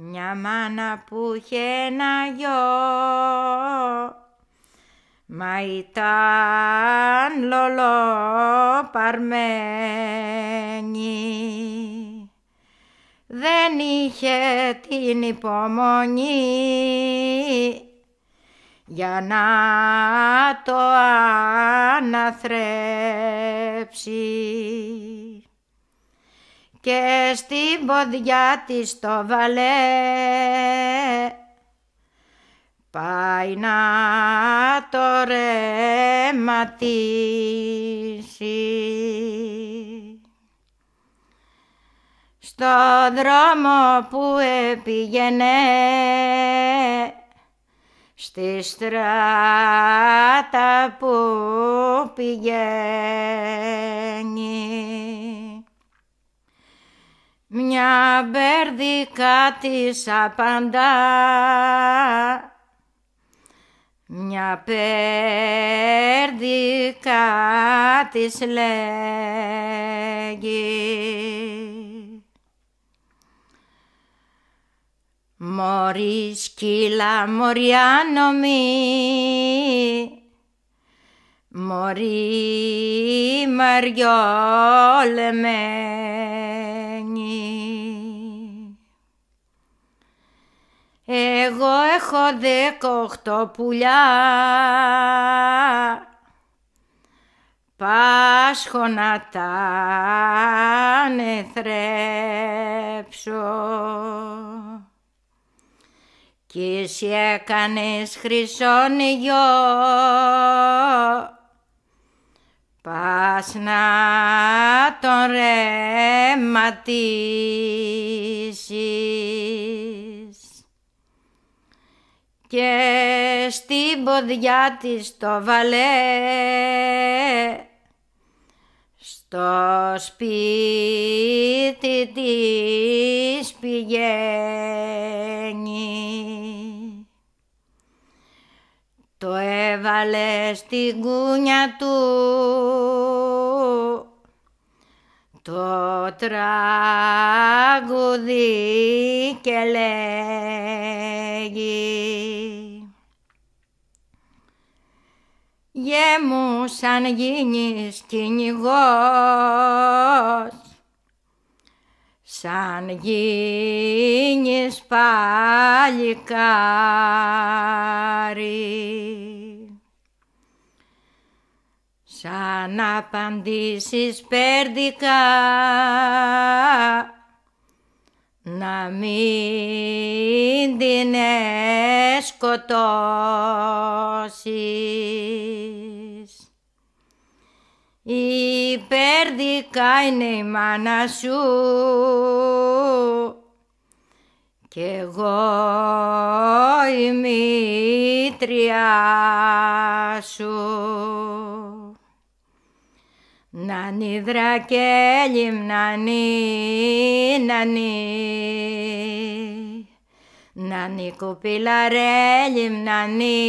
Μια μάνα που είχε ένα γιο, μα ήταν λολοπαρμένη. Δεν είχε την υπομονή για να το αναθρέψει και στην ποδιά της το βαλέ. Πάει να το ρεματίσει στο δρόμο που επήγαινε στη στράτα που πηγαίνει Μια μπέρδικα της απαντά. Μια πέρδικα της λέγει Μωρή σκύλα, άνομη Μωρή μαριόλεμε. Εγώ έχω δεκοχτώ πουλιά Πάσχω να τα ανεθρέψω Κι εσύ έκανες χρυσόν γιο Πας να τον ρεματίσεις και στην ποδιά της το βαλέ στο σπίτι της πηγαίνει το έβαλε στην κούνια του το τραγουδί και λέγει γε μου σαν γίνεις κυνηγός σαν γίνεις παλικάρι. Σαν απαντήσεις πέρδικα να μην την σκοτώσεις. Η πέρδικα είναι η μάνα σου κι εγώ η μήτρια σου. Να δρακέλι μνανί, νανί. να κουπιλαρέλι να νι